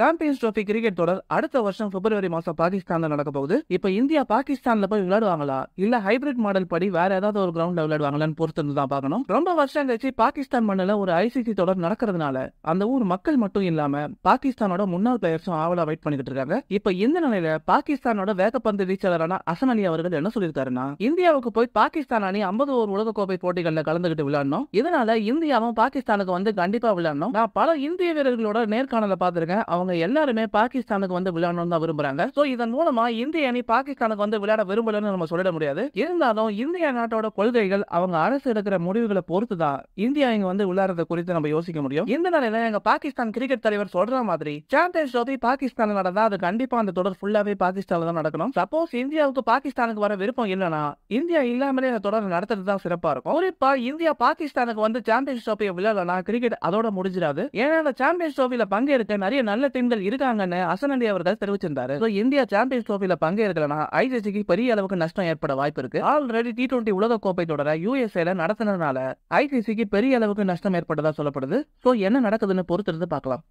champions trophy cricket தொடர் அடுத்த வருஷம் பிப்ரவரி மாசம் பாகிஸ்தான்ல நடக்க போகுது இப்ப இந்தியா பாகிஸ்தான்ல போய் விளையாடுவாங்களா இல்ல ஹைபிரிட் மாடல் படி வேற ஏதாவது ஒரு கிரவுண்ட்ல விளையாடுவாங்களான்னு பொறுத்து தான் பார்க்கணும் ரொம்ப வருஷம் கழிச்சு பாகிஸ்தான் மண்ணில் ஒரு ஐசிசி தொடர் நடக்கிறதுனால அந்த ஊர் மக்கள் மட்டும் இல்லாம பாகிஸ்தானோட முன்னாள் பிளேயர்ஸும் ஆவலா வெயிட் பண்ணிக்கிட்டு இருக்காங்க இப்ப இந்த நிலையில பாகிஸ்தானோட வேகப்பந்து வீச்சாளரான அசன் அலி அவர்கள் என்ன சொல்லியிருக்காருன்னா இந்தியாவுக்கு போய் பாகிஸ்தான் அணி ஐம்பது ஓர் உலகக்கோப்பை போட்டிகளில் கலந்துகிட்டு விளையாடணும் இதனால இந்தியாவும் பாகிஸ்தானுக்கு வந்து கண்டிப்பா விளையாடணும் நான் பல இந்திய வீரர்களோட நேர்காணல பாத்துருக்கேன் அவங்க அவங்க எல்லாருமே பாகிஸ்தானுக்கு வந்து விளையாடணும் தான் விரும்புறாங்க ஸோ இதன் மூலமா இந்திய அணி பாகிஸ்தானுக்கு வந்து விளையாட விரும்பலன்னு நம்ம சொல்லிட முடியாது இருந்தாலும் இந்திய நாட்டோட கொள்கைகள் அவங்க அரசு எடுக்கிற முடிவுகளை பொறுத்து தான் இந்தியா இங்க வந்து விளையாடுறது குறித்து நம்ம யோசிக்க முடியும் இந்த நிலையில எங்க பாகிஸ்தான் கிரிக்கெட் தலைவர் சொல்ற மாதிரி சாம்பியன்ஸ் ட்ரோஃபி பாகிஸ்தான் நடந்தா அது கண்டிப்பா அந்த தொடர் ஃபுல்லாவே பாகிஸ்தான்ல தான் நடக்கணும் சப்போஸ் இந்தியாவுக்கு பாகிஸ்தானுக்கு வர விருப்பம் இல்லைன்னா இந்தியா இல்லாமலே அந்த தொடர் நடத்துறது தான் சிறப்பா இருக்கும் குறிப்பா இந்தியா பாகிஸ்தானுக்கு வந்து சாம்பியன்ஸ் ட்ரோஃபியை விளையாடலாம் கிரிக்கெட் அதோட முடிஞ்சிடாது ஏன்னா அந்த சாம்பியன்ஸ் ட்ரோபியில பங்கேற்க நிறைய நல்ல டீம்கள் இருக்காங்கன்னு அசனடி அவர்கள் தெரிவிச்சிருந்தாரு இந்தியா சாம்பியன்ஸ் கோப்பையில பங்கேற்கலனா ஐசிசிக்கு பெரிய அளவுக்கு நஷ்டம் ஏற்பட வாய்ப்பு இருக்கு ஆல்ரெடி டி டுவெண்டி உலக கோப்பை தொடர யூஎஸ்ஏல நடத்தினதுனால ஐசிசிக்கு பெரிய அளவுக்கு நஷ்டம் ஏற்பட்டதா சொல்லப்படுது சோ என்ன நடக்குதுன்னு பொறுத்திருந்து பார்க்கலாம்